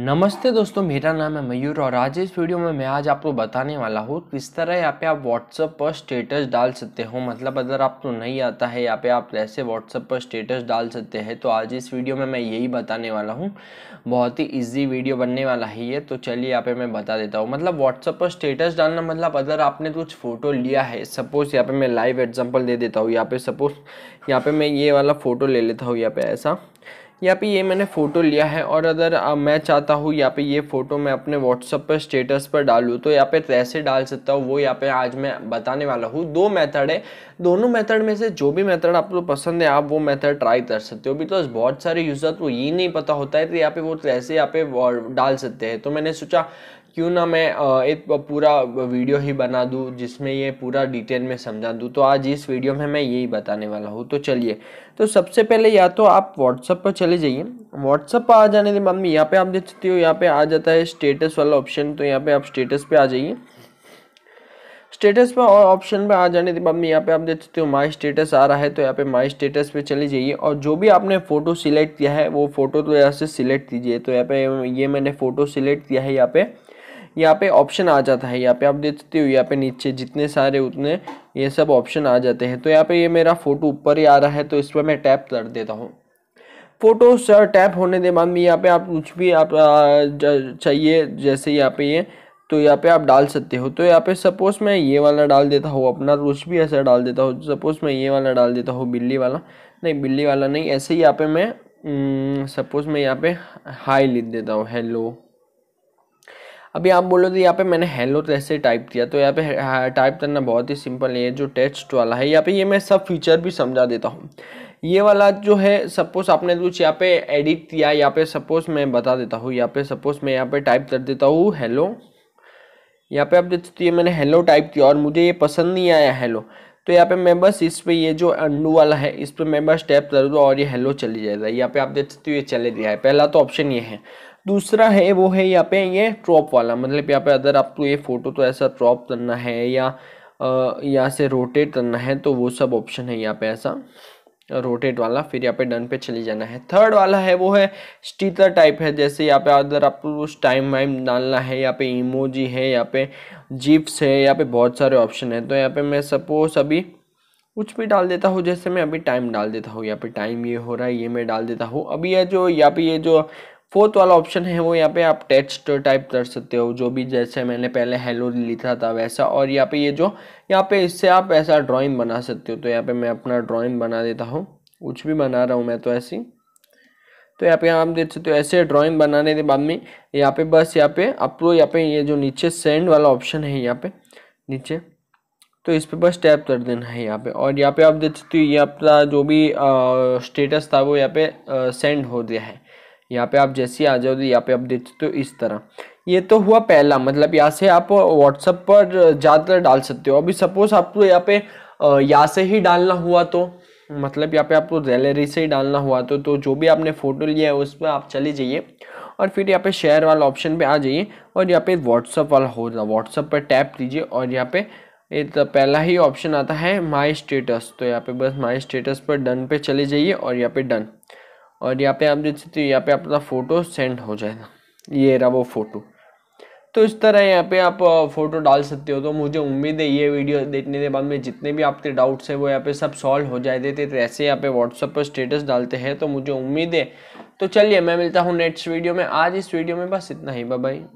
नमस्ते दोस्तों मेरा नाम है मयूर और आज इस वीडियो में मैं आज आपको बताने वाला हूँ किस तरह यहाँ पे आप व्हाट्सअप पर स्टेटस डाल सकते हो मतलब अगर आपको तो नहीं आता है यहाँ पे आप कैसे व्हाट्सअप पर स्टेटस डाल सकते हैं तो आज इस वीडियो में मैं यही बताने वाला हूँ बहुत ही ईजी वीडियो बनने वाला है ये तो चलिए यहाँ पे मैं बता देता हूँ मतलब व्हाट्सअप पर स्टेटस डालना मतलब अगर आपने कुछ फ़ोटो लिया है सपोज़ यहाँ पर मैं लाइव एग्जाम्पल दे देता हूँ यहाँ पे सपोज़ यहाँ पर मैं ये वाला फ़ोटो ले लेता हूँ यहाँ पे ऐसा यहाँ पे ये मैंने फ़ोटो लिया है और अगर मैं चाहता हूँ यहाँ पे ये फ़ोटो मैं अपने व्हाट्सअप पर स्टेटस पर डालूँ तो यहाँ पे कैसे डाल सकता हूँ वो यहाँ पे आज मैं बताने वाला हूँ दो मेथड है दोनों मेथड में से जो भी मेथड आपको पसंद है आप वो मेथड ट्राई कर सकते हो बिकॉज तो बहुत सारे यूज़र को तो ये नहीं पता होता है तो यहाँ पे वो कैसे यहाँ पे डाल सकते हैं तो मैंने सोचा क्यों ना मैं एक पूरा वीडियो ही बना दूँ जिसमें ये पूरा डिटेल में समझा दूँ तो आज इस वीडियो में मैं यही बताने वाला हूँ तो चलिए तो सबसे पहले या तो आप व्हाट्सएप पर चले जाइए व्हाट्सएप पर आ जाने के बाद में यहाँ पे आप देख सकते हो यहाँ पे आ जाता है स्टेटस वाला ऑप्शन तो यहाँ पे आप स्टेटस पे आ जाइए स्टेटस पर और ऑप्शन पर आ जाने के बाद में यहाँ पे आप देख सकते हो माय स्टेटस आ रहा है तो यहाँ पे माय स्टेटस पे चले जाइए और जो भी आपने फ़ोटो सिलेक्ट किया है वो फ़ोटो तो यहाँ से सिलेक्ट कीजिए तो यहाँ पे ये मैंने फ़ोटो सिलेक्ट किया है यहाँ पे यहाँ पे ऑप्शन आ जाता है यहाँ पे आप देखते हो यहाँ पे नीचे जितने सारे उतने ये सब ऑप्शन आ जाते हैं तो यहाँ पे ये मेरा फ़ोटो ऊपर ही आ रहा है तो इस पर मैं टैप कर देता हूँ फ़ोटो सर टैप होने के बाद में यहाँ पे आप कुछ भी आप चाहिए जैसे यहाँ पे ये तो यहाँ पे आप डाल सकते हो तो यहाँ पे सपोज़ मैं ये वाला डाल देता हूँ अपना कुछ भी ऐसा डाल देता हूँ सपोज़ मैं ये वाला डाल देता हूँ बिल्ली वाला नहीं बिल्ली वाला नहीं ऐसे ही यहाँ पे मैं सपोज़ मैं यहाँ पे हाई लिख देता हूँ हेलो अभी आप बोलो तो यहाँ पे मैंने हेलो कैसे टाइप किया तो यहाँ पे टाइप हाँ, करना बहुत ही सिंपल है जो टेक्स्ट वाला है यहाँ पे ये मैं सब फीचर भी समझा देता हूँ ये वाला जो है सपोज़ आपने कुछ यहाँ पे एडिट किया यहाँ पे सपोज़ मैं बता देता हूँ यहाँ पे सपोज़ मैं यहाँ पे टाइप कर देता हूँ हेलो यहाँ पे आप देख सकते मैंने हेलो टाइप किया और मुझे ये पसंद नहीं आया हेलो तो यहाँ पे मैं बस इस पे ये जो अंडू वाला है इस पे मैं बस टैप कर दूँ और ये हेलो चली जाएगा यहाँ पे आप देख सकते हो ये चले गया है पहला तो ऑप्शन ये है दूसरा है वो है यहाँ पे ये ट्रॉप वाला मतलब यहाँ पे अगर आपको ये फ़ोटो तो ऐसा ट्रॉप करना है या यहाँ से रोटेट करना है तो वो सब ऑप्शन है यहाँ पे ऐसा रोटेट वाला फिर यहाँ पे डन पे चले जाना है थर्ड वाला है वो है स्टीकर टाइप है जैसे यहाँ पे अगर आपको उस टाइम वाइम डालना है यहाँ पे इमोजी है यहाँ पे जिप्स है यहाँ पे बहुत सारे ऑप्शन है तो यहाँ पे मैं सपोज अभी कुछ भी डाल देता हूँ जैसे मैं अभी टाइम डाल देता हूँ यहाँ पे टाइम ये हो रहा है ये मैं डाल देता हूँ अभी यह जो यहाँ पे ये जो फोर्थ वाला ऑप्शन है वो यहाँ पे आप टेक्स्ट टाइप कर सकते हो जो भी जैसे मैंने पहले हेलो लिखा था वैसा और यहाँ पे ये जो यहाँ पे इससे आप ऐसा ड्राइंग बना सकते हो तो यहाँ पे मैं अपना ड्राइंग बना देता हूँ कुछ भी बना रहा हूँ मैं तो ऐसी तो यहाँ पे आप देख सकते हो ऐसे ड्राइंग बनाने के बाद में यहाँ पे बस यहाँ पे लोग यहाँ पे ये जो नीचे सेंड वाला ऑप्शन है यहाँ पे नीचे तो इस पर बस टैप कर देना है यहाँ पे और यहाँ पे आप देख सकते हो ये आपका जो भी स्टेटस था वो यहाँ पे सेंड हो गया है यहाँ पे आप जैसे आ जाओ तो यहाँ पे आप देखते हो इस तरह ये तो हुआ पहला मतलब यहाँ से आप व्हाट्सअप पर ज़्यादातर डाल सकते हो अभी सपोज आपको यहाँ पे यहाँ से ही डालना हुआ तो मतलब यहाँ पे आपको गैलरी से ही डालना हुआ तो तो जो भी आपने फ़ोटो लिया है उस पर आप चले जाइए और फिर यहाँ पे शेयर वाला ऑप्शन पे आ जाइए और यहाँ पे व्हाट्सअप वाला हो रहा व्हाट्सअप पर टैप कीजिए और यहाँ पे तो पहला ही ऑप्शन आता है माई स्टेटस तो यहाँ पे बस माई स्टेटस पर डन पे चले जाइए और यहाँ पे डन और यहाँ पे आप देख सकते हो यहाँ पे अपना फ़ोटो सेंड हो जाएगा ये रहा वो फ़ोटो तो इस तरह यहाँ पे आप फ़ोटो डाल सकते हो तो मुझे उम्मीद है ये वीडियो देखने के बाद में जितने भी आपके डाउट्स हैं वो यहाँ पे सब सॉल्व हो जाए देते तो ऐसे यहाँ पे व्हाट्सअप पर स्टेटस डालते हैं तो मुझे उम्मीद है तो चलिए मैं मिलता हूँ नेक्स्ट वीडियो में आज इस वीडियो में बस इतना ही बाय